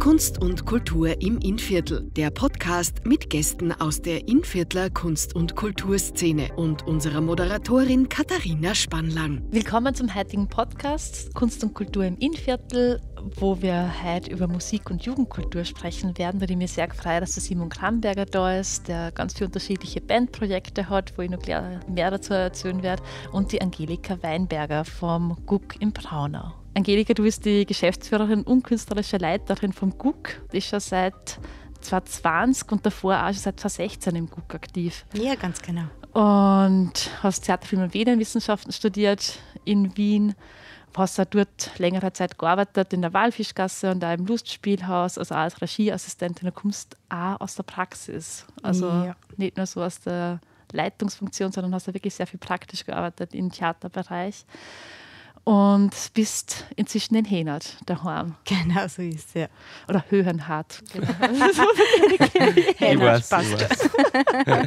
Kunst und Kultur im Innviertel, der Podcast mit Gästen aus der Innviertler Kunst- und Kulturszene und unserer Moderatorin Katharina Spannlang. Willkommen zum heutigen Podcast Kunst und Kultur im Innviertel, wo wir heute über Musik und Jugendkultur sprechen werden. Da bin ich mir sehr gefreut, dass der Simon Kramberger da ist, der ganz viele unterschiedliche Bandprojekte hat, wo ich noch mehr dazu erzählen werde, und die Angelika Weinberger vom GUK im Braunau. Angelika, du bist die Geschäftsführerin und künstlerische Leiterin vom GUK. Die ist schon seit 2020 und davor auch schon seit 2016 im GUK aktiv. Ja, ganz genau. Und hast Theater, Film und Medienwissenschaften studiert in Wien. Hast auch dort längere Zeit gearbeitet in der Walfischgasse und auch im Lustspielhaus, also auch als Regieassistentin. Du kommst auch aus der Praxis. Also ja. nicht nur so aus der Leitungsfunktion, sondern hast da wirklich sehr viel praktisch gearbeitet im Theaterbereich und bist inzwischen in Henat daheim. Genau so ist es, ja. Oder Höhenhardt. Genau. ich weiß.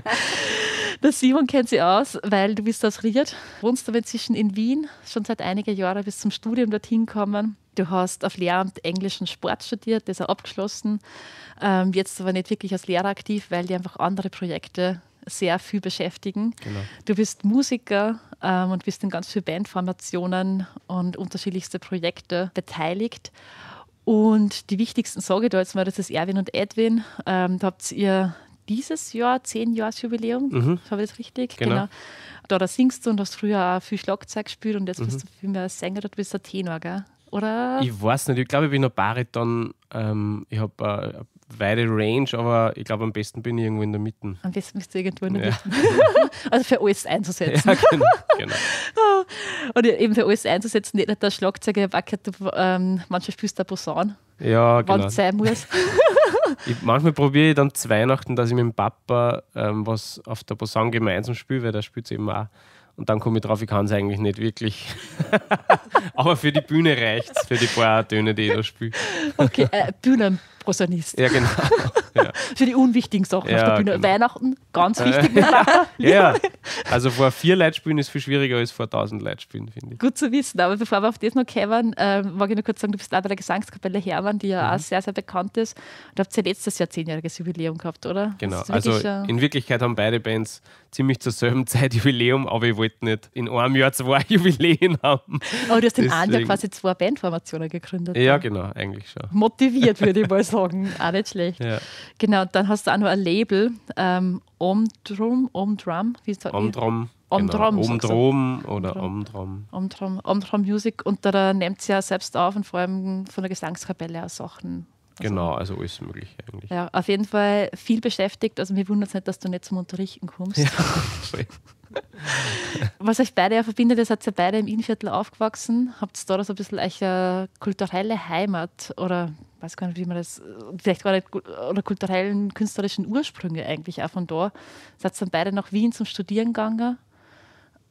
Der Simon kennt sie aus, weil du bist aus Ried, wohnst aber inzwischen in Wien, schon seit einigen Jahren bis zum Studium dorthin gekommen. Du hast auf Lehramt Englisch und Sport studiert, das ist abgeschlossen. Ähm, jetzt aber nicht wirklich als Lehrer aktiv, weil dir einfach andere Projekte sehr viel beschäftigen. Genau. Du bist Musiker ähm, und bist in ganz vielen Bandformationen und unterschiedlichste Projekte beteiligt. Und die wichtigsten Sorge da jetzt mal, das ist Erwin und Edwin. Ähm, da habt ihr dieses Jahr zehn Jahres Jubiläum, mhm. habe ich das richtig? Genau. genau. Da, da, singst du und hast früher auch viel Schlagzeug gespielt und jetzt mhm. bist du viel mehr Sänger, du bist ein Tenor, gell? Oder? Ich weiß nicht, ich glaube, ich bin ein Bariton. Ähm, ich habe äh, weite Range, aber ich glaube, am besten bin ich irgendwo in der Mitte. Am besten bist du irgendwo in der ja. Mitte. also für alles einzusetzen. Ja, genau. genau. Und eben für alles einzusetzen, nicht nur der Schlagzeuger wackelt, ähm, manchmal spielst du Posaun. Ja, genau. Wenn es sein muss. ich, manchmal probiere ich dann zu Weihnachten, dass ich mit dem Papa ähm, was auf der Posaun gemeinsam spiele, weil der spielt es eben auch. Und dann komme ich drauf, ich kann es eigentlich nicht wirklich. Aber für die Bühne reicht es, für die paar Töne, die ich da spiele. Okay, äh, Bühnenprosanist. Ja, genau. Ja. Für die unwichtigen Sachen ja, auf der Bühne. Genau. Weihnachten, ganz äh. wichtig. Äh, ja, also vor vier Leitspielen ist viel schwieriger als vor tausend Leitspielen, finde ich. Gut zu wissen, aber bevor wir auf das noch kommen, äh, mag ich nur kurz sagen, du bist auch bei der Gesangskapelle Hermann, die ja mhm. auch sehr, sehr bekannt ist. Und habt ihr ja letztes Jahr zehnjähriges Jubiläum gehabt, oder? Genau, also in Wirklichkeit haben beide Bands ziemlich zur selben Zeit Jubiläum, aber ich wollte nicht in einem Jahr zwei Jubiläen haben. Aber du hast in einem Jahr quasi zwei Bandformationen gegründet. Ja, genau, eigentlich schon. Motiviert, würde ich mal sagen. Auch nicht schlecht. Ja. Genau, dann hast du auch noch ein Label, ähm, Omdrum, Omdrum, wie ist das? Omdrum. Omdrom. Genau. Omdrom oder Omdrum. Omdrum. Omdrum Music und da nimmt sie ja selbst auf und vor allem von der Gesangskapelle auch Sachen. Also genau, also alles möglich eigentlich. Ja, auf jeden Fall viel beschäftigt. Also mir wundert es nicht, dass du nicht zum Unterrichten kommst. Ja, Was euch beide ja verbindet, ihr seid ja beide im Innenviertel aufgewachsen. Habt ihr da so ein bisschen eure kulturelle Heimat oder weiß gar nicht, wie man das, äh, vielleicht gar nicht, oder kulturellen, künstlerischen Ursprünge eigentlich auch von da. Seid dann beide nach Wien zum Studieren gegangen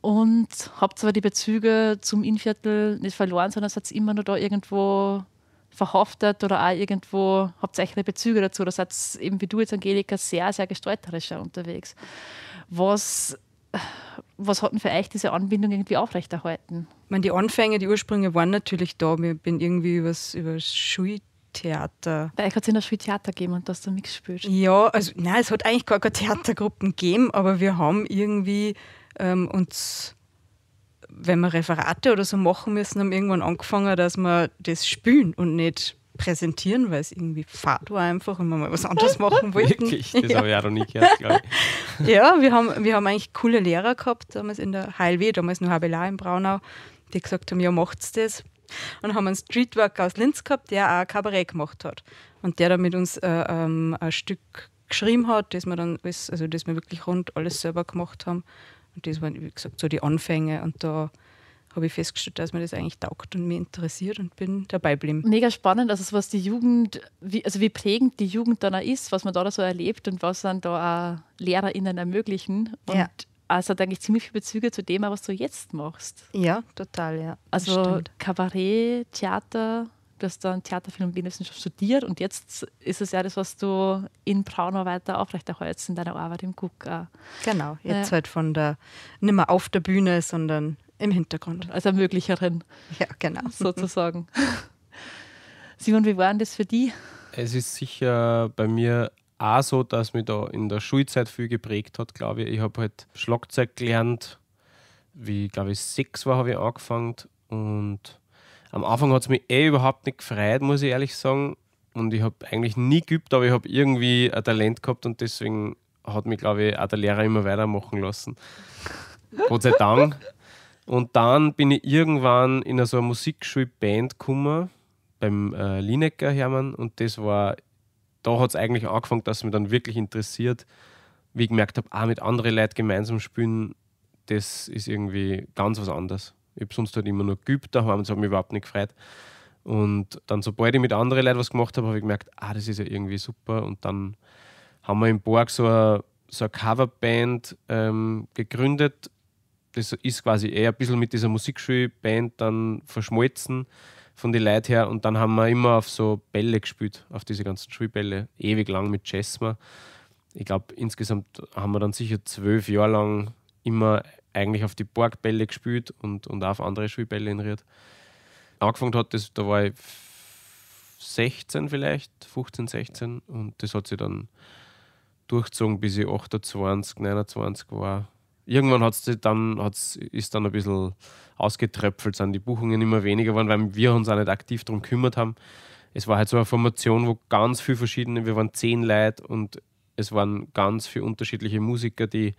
und habt zwar die Bezüge zum Innviertel nicht verloren, sondern seid immer noch da irgendwo verhaftet oder auch irgendwo, habt ihr eigene Bezüge dazu oder seid eben wie du jetzt, Angelika, sehr, sehr gestalterischer unterwegs. Was, was hat denn für euch diese Anbindung irgendwie aufrechterhalten? Ich meine, die Anfänge, die Ursprünge waren natürlich da. Ich bin irgendwie über das Schul Theater. Weil ich hat es in der Schule Theater gegeben und das dann gespürt. Ja, also nein, es hat eigentlich gar keine Theatergruppen gegeben, aber wir haben irgendwie ähm, uns, wenn wir Referate oder so machen müssen, haben irgendwann angefangen, dass wir das spielen und nicht präsentieren, weil es irgendwie fad war einfach und wir mal was anderes machen wollten. Wirklich? Das ja. habe ich auch noch nie gehört, glaube ich. ja, wir haben, wir haben eigentlich coole Lehrer gehabt, damals in der HLW, damals nur HBLA in Braunau, die gesagt haben, ja, macht's das und haben einen Streetworker aus Linz gehabt, der auch ein Kabarett gemacht hat. Und der dann mit uns äh, ähm, ein Stück geschrieben hat, das wir dann alles, also das wir wirklich rund alles selber gemacht haben. Und das waren, wie gesagt, so die Anfänge. Und da habe ich festgestellt, dass mir das eigentlich taugt und mich interessiert und bin dabei geblieben. Mega spannend, also was die Jugend, wie, also wie prägend die Jugend dann auch ist, was man da so erlebt und was dann da auch LehrerInnen ermöglichen. Und ja. Also denke ich ziemlich viel Bezüge zu dem, was du jetzt machst. Ja, total, ja. Also stimmt. Kabarett, Theater, du hast dann Theaterfilm und Medienwissenschaft studiert und jetzt ist es ja das, was du in Braunau weiter aufrechterhältst in deiner Arbeit im Gucker. Genau, jetzt ja. halt von der, nicht mehr auf der Bühne, sondern im Hintergrund. Also, als Ermöglicherin. Ja, genau. Sozusagen. Simon, wie war denn das für dich? Es ist sicher bei mir auch so, dass mich da in der Schulzeit viel geprägt hat, glaube ich. Ich habe halt Schlagzeug gelernt, wie glaube ich sechs war, habe ich angefangen und am Anfang hat es mich eh überhaupt nicht gefreut, muss ich ehrlich sagen. Und ich habe eigentlich nie geübt, aber ich habe irgendwie ein Talent gehabt und deswegen hat mich, glaube ich, auch der Lehrer immer weitermachen lassen. Gott sei Dank. Und dann bin ich irgendwann in so eine Musikschulband gekommen, beim äh, Linecker Hermann, und das war da hat es eigentlich angefangen, dass es mich dann wirklich interessiert, wie ich gemerkt habe, auch mit anderen Leuten gemeinsam spielen, das ist irgendwie ganz was anderes. Ich habe sonst halt immer nur geübt da haben sie mich überhaupt nicht gefreut. Und dann, sobald ich mit anderen Leuten was gemacht habe, habe ich gemerkt, ah, das ist ja irgendwie super. Und dann haben wir in Borg so eine, so eine Coverband ähm, gegründet. Das ist quasi eher ein bisschen mit dieser Musikschulband dann verschmolzen von den Leuten her. Und dann haben wir immer auf so Bälle gespielt, auf diese ganzen Schulbälle, ewig lang mit Chessma. Ich glaube, insgesamt haben wir dann sicher zwölf Jahre lang immer eigentlich auf die Borgbälle gespielt und, und auch auf andere Schulbälle in Ried. Angefangen hat das, da war ich 16 vielleicht, 15, 16 und das hat sich dann durchgezogen, bis ich 28, 29 war irgendwann hat's dann, hat's, ist dann ein bisschen ausgetröpfelt, sind die Buchungen immer weniger geworden, weil wir uns auch nicht aktiv darum gekümmert haben. Es war halt so eine Formation, wo ganz viele verschiedene, wir waren zehn Leute und es waren ganz viele unterschiedliche Musiker, die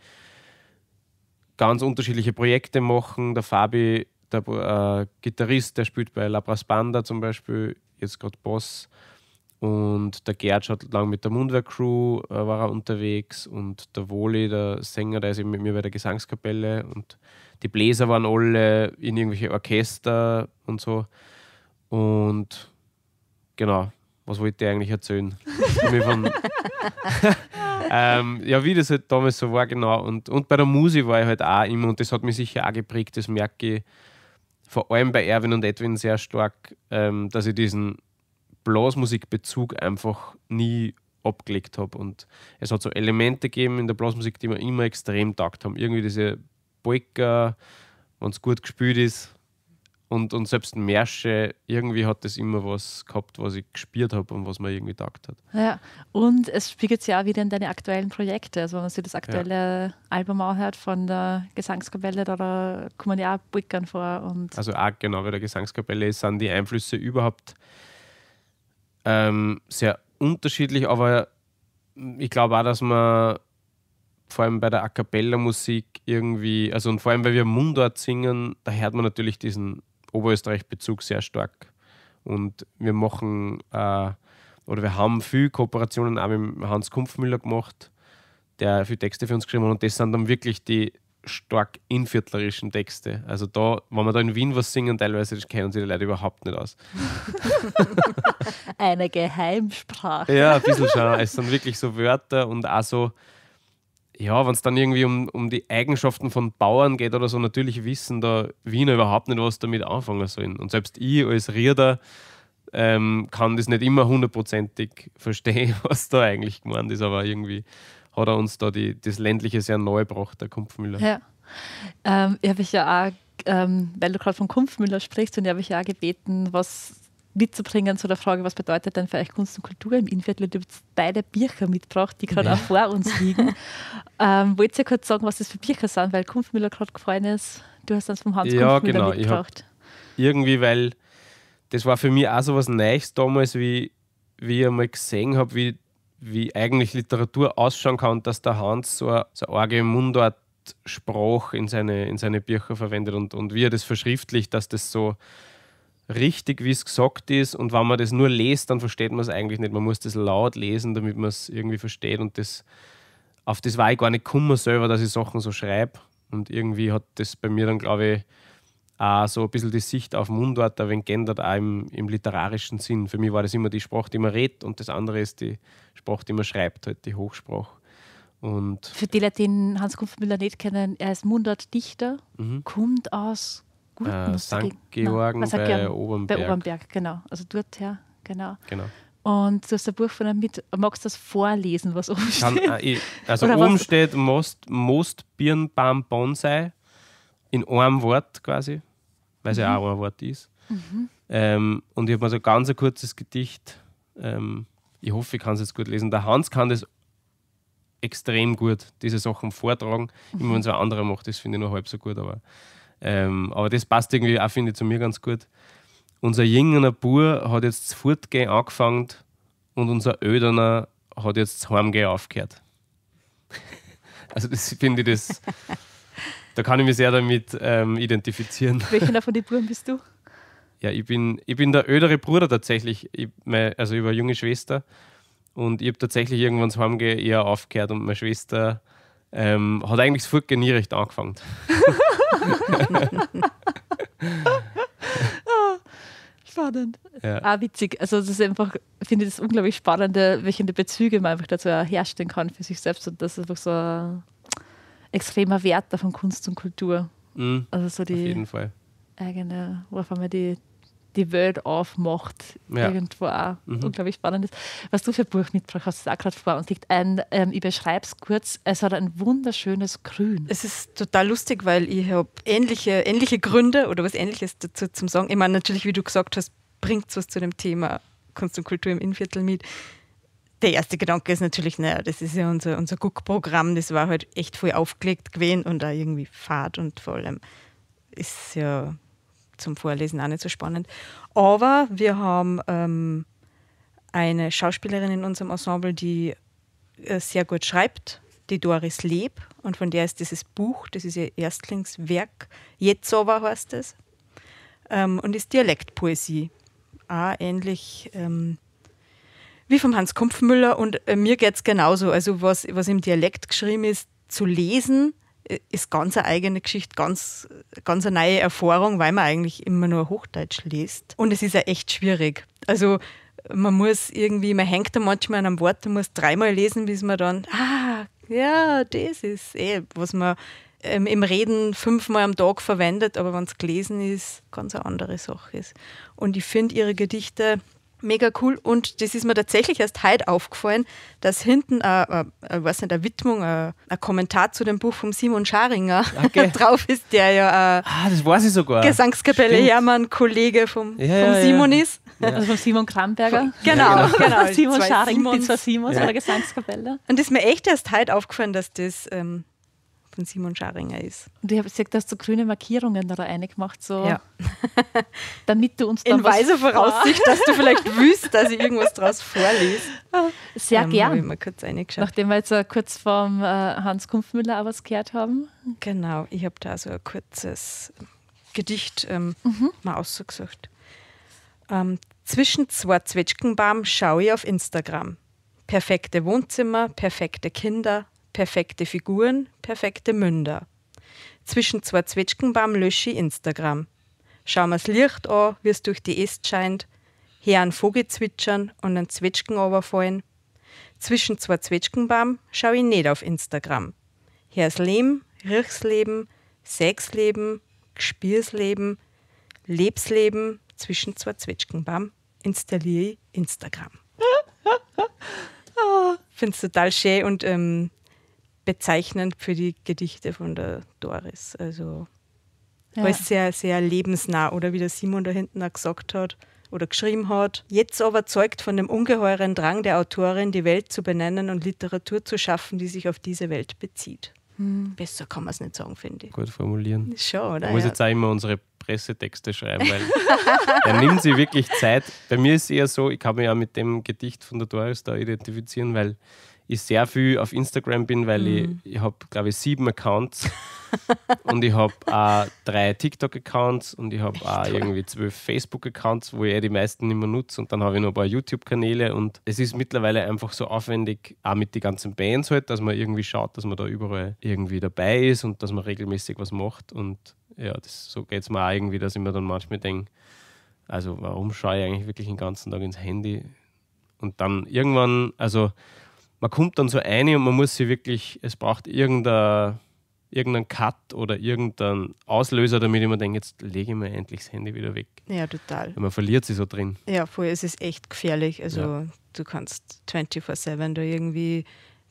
ganz unterschiedliche Projekte machen. Der Fabi, der äh, Gitarrist, der spielt bei Labras Brass Banda zum Beispiel, jetzt gerade Boss. Und der Gerd schaut lang mit der Mundwerk-Crew, äh, war er unterwegs. Und der Woli, der Sänger, der ist eben mit mir bei der Gesangskapelle. Und die Bläser waren alle in irgendwelche Orchester und so. Und genau, was wollte ich eigentlich erzählen? ähm, ja, wie das halt damals so war, genau. Und, und bei der Musik war ich halt auch immer, und das hat mich sicher auch geprägt, das merke ich vor allem bei Erwin und Edwin sehr stark, ähm, dass ich diesen Blasmusikbezug einfach nie abgelegt habe. Und es hat so Elemente gegeben in der Blasmusik, die mir immer extrem taugt haben. Irgendwie diese Polka, wenn es gut gespielt ist. Und, und selbst Märsche, irgendwie hat das immer was gehabt, was ich gespielt habe und was mir irgendwie taugt hat. Ja, und es spiegelt sich auch wieder in deine aktuellen Projekte. Also wenn man sich das aktuelle ja. Album anhört von der Gesangskapelle, da kommen ja auch Brückern vor. Und also auch genau, bei der Gesangskapelle sind die Einflüsse überhaupt ähm, sehr unterschiedlich, aber ich glaube auch, dass man vor allem bei der A Cappella-Musik irgendwie, also und vor allem, weil wir Mundart singen, da hört man natürlich diesen Oberösterreich-Bezug sehr stark. Und wir machen äh, oder wir haben viel Kooperationen auch mit Hans Kumpfmüller gemacht, der viele Texte für uns geschrieben hat. Und das sind dann wirklich die, stark inviertlerischen Texte. Also da, wenn wir da in Wien was singen, teilweise kennen sie die Leute überhaupt nicht aus. Eine Geheimsprache. Ja, ein bisschen schon. Es sind wirklich so Wörter und auch so, ja, wenn es dann irgendwie um, um die Eigenschaften von Bauern geht oder so, natürlich wissen da Wiener überhaupt nicht, was damit anfangen sollen. Und selbst ich als Rieder ähm, kann das nicht immer hundertprozentig verstehen, was da eigentlich gemeint ist, aber irgendwie hat er uns da die, das ländliche sehr neu gebracht, der Kumpfmüller. Ja, ähm, ich habe ich ja auch, ähm, weil du gerade von Kumpfmüller sprichst, und ich habe ich ja auch gebeten, was mitzubringen zu der Frage, was bedeutet denn für euch Kunst und Kultur im Innviertel? Du hast beide Bücher mitgebracht, die gerade ja. auch vor uns liegen. ähm, wollt ihr kurz sagen, was das für Bücher sind, weil Kumpfmüller gerade gefallen ist? Du hast uns vom Hans ja, genau. mitgebracht. Irgendwie, weil das war für mich auch so was Neues damals, wie, wie ich einmal gesehen habe, wie wie eigentlich Literatur ausschauen kann, dass der Hans so eine, so eine arge Mundart Sprach in seine, in seine Bücher verwendet und, und wie er das verschriftlicht, dass das so richtig, wie es gesagt ist. Und wenn man das nur liest, dann versteht man es eigentlich nicht. Man muss das laut lesen, damit man es irgendwie versteht. Und das, auf das war ich gar nicht kummer selber, dass ich Sachen so schreibe. Und irgendwie hat das bei mir dann, glaube ich, äh, so ein bisschen die Sicht auf Mundart ein wenig geändert, auch im, im, literarischen Sinn. Für mich war das immer die Sprache, die man redet und das andere ist die Sprache, die man schreibt, halt die Hochsprache. Und Für die Leute, die Hans Kumpfmüller nicht kennen, er ist Mundartdichter, mhm. kommt aus äh, St. Georgen Nein, bei Obernberg. Bei Obernberg, genau. Also dort her, genau. genau. Und du hast ein Buch von ihm mit. Magst du das vorlesen, was oben steht? Äh, also oben steht Most, Most Birnbaum Bonsai in einem Wort quasi weil es mhm. ja auch ein Wort ist. Mhm. Ähm, und ich habe mal so ein ganz kurzes Gedicht, ähm, ich hoffe, ich kann es jetzt gut lesen. Der Hans kann das extrem gut, diese Sachen vortragen. Mhm. Immer wenn es ein anderer macht, das finde ich nur halb so gut. Aber, ähm, aber das passt irgendwie auch, finde ich, zu mir ganz gut. Unser jüngerer Bur hat jetzt das fortgehen angefangen und unser öderner hat jetzt das heimgehen aufgehört. also das finde ich das... Da kann ich mich sehr damit ähm, identifizieren. Welcher von den Brüdern bist du? Ja, ich bin, ich bin der ältere Bruder tatsächlich, ich, mein, also über junge Schwester. Und ich habe tatsächlich irgendwann zu Hause eher aufgehört und meine Schwester ähm, hat eigentlich das Furtgehen angefangen. oh, spannend. Ja. Ah, witzig. Also das ist einfach, finde ich das unglaublich spannend, äh, welche Bezüge man einfach dazu herstellen kann für sich selbst und das ist einfach so extremer Wert von Kunst und Kultur. Mhm. Also so die auf jeden Fall. eigene, worauf man die, die Welt aufmacht, ja. irgendwo auch. Mhm. Unglaublich spannend ist. Was du für ein Buch mitgebracht hast, ist auch gerade vor uns liegt. Ein, ähm, ich beschreibe es kurz. Es hat ein wunderschönes Grün. Es ist total lustig, weil ich habe ähnliche, ähnliche Gründe oder was Ähnliches dazu zum Sagen. Ich meine, natürlich, wie du gesagt hast, bringt es was zu dem Thema Kunst und Kultur im Innviertel mit der erste Gedanke ist natürlich, naja, das ist ja unser, unser Guckprogramm, das war halt echt voll aufgelegt gewesen und da irgendwie fad und vor allem ist ja zum Vorlesen auch nicht so spannend. Aber wir haben ähm, eine Schauspielerin in unserem Ensemble, die äh, sehr gut schreibt, die Doris Leb. Und von der ist dieses Buch, das ist ihr Erstlingswerk, Jetzowa heißt es, ähm, und ist Dialektpoesie. Auch ähnlich ähm, wie vom Hans Kumpfmüller und äh, mir geht es genauso. Also was, was im Dialekt geschrieben ist, zu lesen, äh, ist ganz eine eigene Geschichte, ganz, ganz eine neue Erfahrung, weil man eigentlich immer nur Hochdeutsch liest. Und es ist ja echt schwierig. Also man muss irgendwie, man hängt da manchmal an einem Wort, man muss dreimal lesen, bis man dann, ah, ja, das ist eh, was man ähm, im Reden fünfmal am Tag verwendet, aber wenn es gelesen ist, ganz eine andere Sache ist. Und ich finde ihre Gedichte Mega cool und das ist mir tatsächlich erst heute aufgefallen, dass hinten äh, äh, was nicht, eine Widmung, äh, ein Kommentar zu dem Buch von Simon Scharinger okay. drauf ist, der ja äh, ah, das weiß ich sogar. Gesangskapelle Hermann, Kollege vom, ja, vom Simon ja. ist. Also vom Simon Kramberger. Genau, genau. genau. Simon Scharinger, die zwei Simons oder Gesangskapelle. Und das ist mir echt erst heute aufgefallen, dass das ähm, von Simon Scharringer ist. Und ich habe gesagt, hast du grüne Markierungen da rein gemacht, so ja. damit du uns dann In weiser Voraussicht, dass du vielleicht wüsst, dass ich irgendwas draus vorlese. Sehr ähm, gern. Ich mal kurz Nachdem wir jetzt äh, kurz vom äh, Hans Kumpfmüller auch was gehört haben. Genau, ich habe da so ein kurzes Gedicht ähm, mhm. mal ausgesucht. Ähm, zwischen zwei Zwetschgenbaum schaue ich auf Instagram. Perfekte Wohnzimmer, perfekte Kinder, perfekte Figuren, perfekte Münder. Zwischen zwei Zwetschgenbaum lösche ich Instagram. Schau mir das Licht an, wie es durch die Äste scheint, hör einen Vogel zwitschern und einen Zwetschgen runterfallen. Zwischen zwei Zwetschgenbaum schau ich nicht auf Instagram. Hör's Leben, riech's Leben, seh's Leben, gespür's Leben, leb's Leben, zwischen zwei Zwetschgenbaum installiere ich Instagram. Finde es total schön und ähm, bezeichnend für die Gedichte von der Doris. Also ja. alles sehr, sehr lebensnah. Oder wie der Simon da hinten auch gesagt hat oder geschrieben hat. Jetzt aber zeugt von dem ungeheuren Drang der Autorin, die Welt zu benennen und Literatur zu schaffen, die sich auf diese Welt bezieht. Hm. Besser kann man es nicht sagen, finde ich. Gut formulieren. Schon, oder? Ich muss jetzt auch immer unsere Pressetexte schreiben, weil er nimmt sie wirklich Zeit. Bei mir ist es eher so, ich kann mich ja mit dem Gedicht von der Doris da identifizieren, weil ich sehr viel auf Instagram bin, weil mhm. ich, ich habe, glaube ich, sieben Accounts und ich habe auch drei TikTok-Accounts und ich habe auch irgendwie zwölf Facebook-Accounts, wo ich eh die meisten nicht mehr nutze und dann habe ich noch ein paar YouTube-Kanäle und es ist mittlerweile einfach so aufwendig, auch mit den ganzen Bands halt, dass man irgendwie schaut, dass man da überall irgendwie dabei ist und dass man regelmäßig was macht und ja, das, so geht es mir auch irgendwie, dass ich mir dann manchmal denke, also warum schaue ich eigentlich wirklich den ganzen Tag ins Handy? Und dann irgendwann, also man kommt dann so ein und man muss sie wirklich, es braucht irgendein, irgendeinen Cut oder irgendeinen Auslöser, damit ich mir denke, jetzt lege ich mir endlich das Handy wieder weg. Ja, total. Weil man verliert sie so drin. Ja, vorher ist es echt gefährlich. Also ja. du kannst 24-7 da irgendwie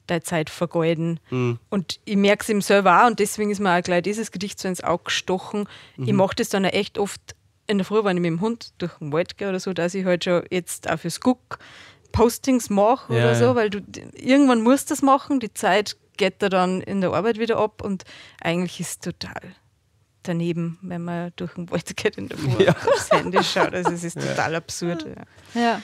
deine Zeit vergeuden. Mhm. Und ich merke es im selber auch und deswegen ist mir auch gleich dieses Gedicht so ins Auge gestochen. Mhm. Ich mache das dann auch echt oft in der Früh, wenn ich mit dem Hund durch den Wald gehe oder so, dass ich halt schon jetzt auch fürs Guck Postings mache ja, oder so, weil du irgendwann musst das machen, die Zeit geht da dann in der Arbeit wieder ab und eigentlich ist es total daneben, wenn man durch den Wald geht in der Uhr ja. aufs Handy schaut. Also es ist ja. total absurd. Ja.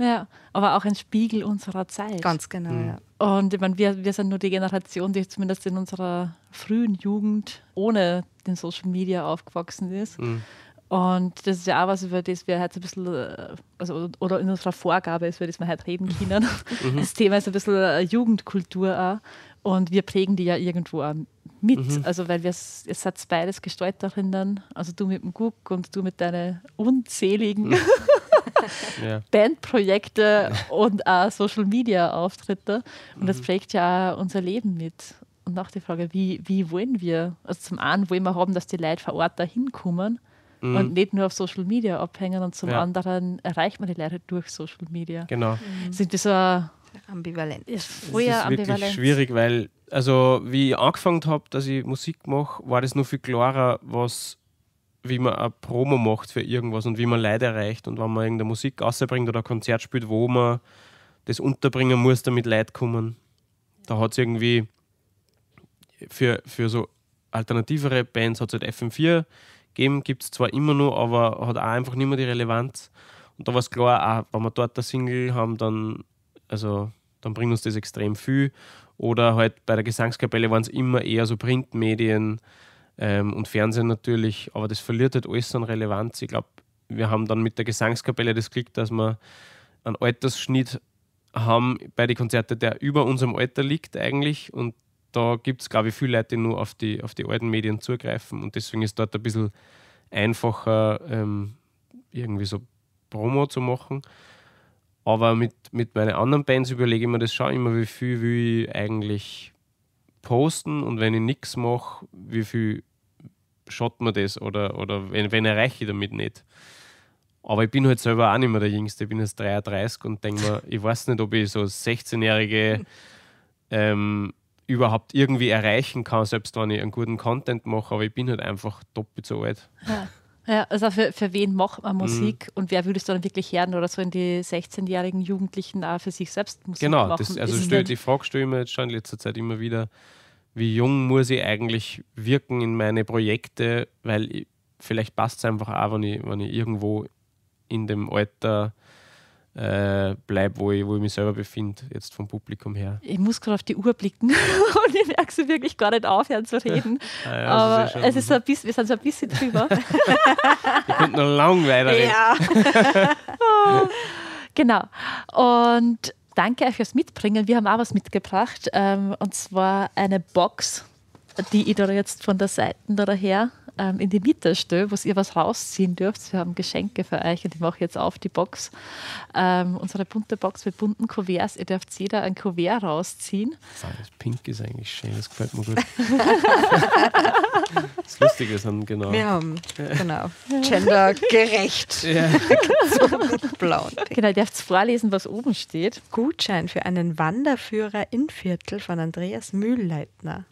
Ja, aber auch ein Spiegel unserer Zeit. Ganz genau, mhm. ja. Und ich meine, wir, wir sind nur die Generation, die zumindest in unserer frühen Jugend ohne den Social Media aufgewachsen ist. Mhm. Und das ist ja auch was, über das wir heute ein bisschen, äh, also, oder in unserer Vorgabe ist, über das wir heute reden können. Mhm. Das Thema ist ein bisschen äh, Jugendkultur auch. Und wir prägen die ja irgendwo auch mit. Mhm. Also, weil wir, es hat beides Gestalterinnen, Also, du mit dem Guck und du mit deinen unzähligen mhm. Bandprojekte und auch Social Media Auftritte. Und das mhm. prägt ja auch unser Leben mit. Und auch die Frage, wie, wie wollen wir? Also, zum einen wollen wir haben, dass die Leute vor Ort da hinkommen mhm. und nicht nur auf Social Media abhängen und zum ja. anderen erreicht man die Leute durch Social Media. Genau. Mhm. Sind das so ambivalent. Ist früher das ist ambivalent. wirklich schwierig, weil also wie ich angefangen habe, dass ich Musik mache, war das nur viel klarer, was wie man eine Promo macht für irgendwas und wie man Leute erreicht und wenn man irgendeine Musik rausbringt oder ein Konzert spielt, wo man das unterbringen muss, damit Leute kommen. Da hat es irgendwie für, für so alternativere Bands hat es halt FM4 geben, gibt es zwar immer noch, aber hat auch einfach nicht mehr die Relevanz. Und da war es klar, auch wenn wir dort eine Single haben, dann, also, dann bringt uns das extrem viel. Oder halt bei der Gesangskapelle waren es immer eher so Printmedien ähm, und Fernsehen natürlich, aber das verliert halt alles an Relevanz. Ich glaube, wir haben dann mit der Gesangskapelle das Glück, dass wir einen Altersschnitt haben bei den Konzerten, der über unserem Alter liegt eigentlich und da gibt es, glaube ich, viele Leute, die nur auf die, auf die alten Medien zugreifen und deswegen ist dort ein bisschen einfacher, ähm, irgendwie so Promo zu machen. Aber mit, mit meinen anderen Bands überlege ich mir das schon immer, wie viel will ich eigentlich posten und wenn ich nichts mache, wie viel schaut man das oder, oder wenn, wenn erreiche ich damit nicht. Aber ich bin halt selber auch nicht mehr der Jüngste, ich bin jetzt 33 und denke mir, ich weiß nicht, ob ich so 16-jährige ähm, überhaupt irgendwie erreichen kann, selbst wenn ich einen guten Content mache, aber ich bin halt einfach doppelt so alt. Ja. Ja, also für, für wen macht man Musik mhm. und wer würde es dann wirklich hören oder so in die 16-jährigen Jugendlichen auch für sich selbst Musik genau, machen? Genau, also stell, die Frage stelle ich mir jetzt schon in letzter Zeit immer wieder, wie jung muss ich eigentlich wirken in meine Projekte, weil ich, vielleicht passt es einfach auch, wenn ich, wenn ich irgendwo in dem Alter äh, bleibe, wo ich, wo ich mich selber befinde, jetzt vom Publikum her. Ich muss gerade auf die Uhr blicken und ich merke sie wirklich gar nicht aufhören zu reden. ah, ja, Aber ist ja es ist so ein bisschen, wir sind so ein bisschen drüber. wir könnten noch lang weiterreden. Ja. genau. Und danke euch fürs Mitbringen. Wir haben auch was mitgebracht ähm, und zwar eine Box, die ich da jetzt von der Seite da her ähm, in die Mitte stelle, wo ihr was rausziehen dürft. Wir haben Geschenke für euch und ich mache jetzt auf die Box. Ähm, unsere bunte Box mit bunten Kuverts. Ihr dürft jeder ein Kuvert rausziehen. Das Pink ist eigentlich schön, das gefällt mir gut. das Lustige ist, sind genau. Wir haben, genau, gendergerecht. Ja. so mit blau. Genau, ihr dürft vorlesen, was oben steht. Gutschein für einen Wanderführer in Viertel von Andreas Mühlleitner.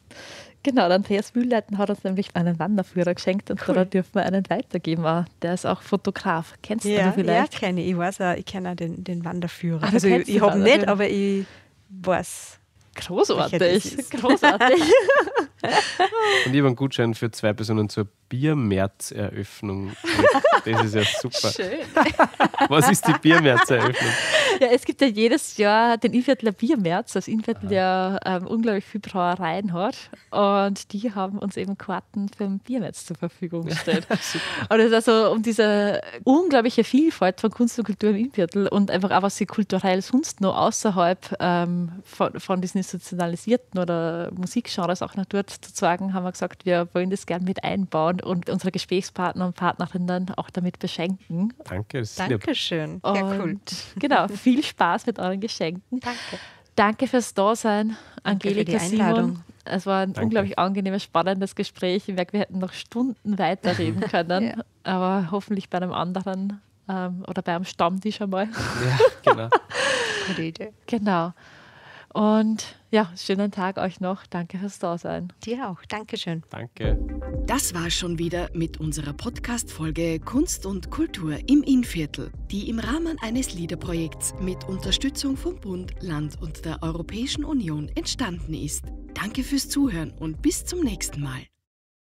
Genau, dann Andreas Mühlleiten hat uns nämlich einen Wanderführer geschenkt und cool. da dürfen wir einen weitergeben. Ah, der ist auch Fotograf. Kennst ja, du den vielleicht? Ja, kenne ich. Ich weiß auch, ich kenne auch den, den Wanderführer. Ach, also ich, ich habe nicht, aber ich weiß. Großartig. Großartig. und ich habe einen Gutschein für zwei Personen zur biermärz Das ist ja super. Schön. Was ist die biermärz Ja, es gibt ja jedes Jahr den Inviertler Biermärz, das Inviertl ja ah. ähm, unglaublich viele Brauereien hat. Und die haben uns eben Karten für den Biermärz zur Verfügung gestellt. und es ist also um diese unglaubliche Vielfalt von Kunst und Kultur im Inviertl und einfach auch, was sie kulturell sonst noch außerhalb ähm, von, von, diesen institutionalisierten oder Musikgenres auch noch dort zu zeigen, haben wir gesagt, wir wollen das gerne mit einbauen und, und unsere Gesprächspartner und Partnerinnen auch damit beschenken. Danke. Dankeschön. Und ja, cool. Genau, viel Spaß mit euren Geschenken. Danke. Danke fürs Dasein, Danke Angelika für die Einladung. Simon. Es war ein Danke. unglaublich angenehmes, spannendes Gespräch. Ich merke, wir hätten noch Stunden weiterreden können, ja. aber hoffentlich bei einem anderen ähm, oder bei einem Stammtisch einmal. ja, genau. Gute Idee. Genau. Und ja, schönen Tag euch noch. Danke fürs Dasein. Dir auch. Dankeschön. Danke. Das war schon wieder mit unserer Podcast-Folge Kunst und Kultur im Innviertel, die im Rahmen eines Liederprojekts mit Unterstützung vom Bund, Land und der Europäischen Union entstanden ist. Danke fürs Zuhören und bis zum nächsten Mal.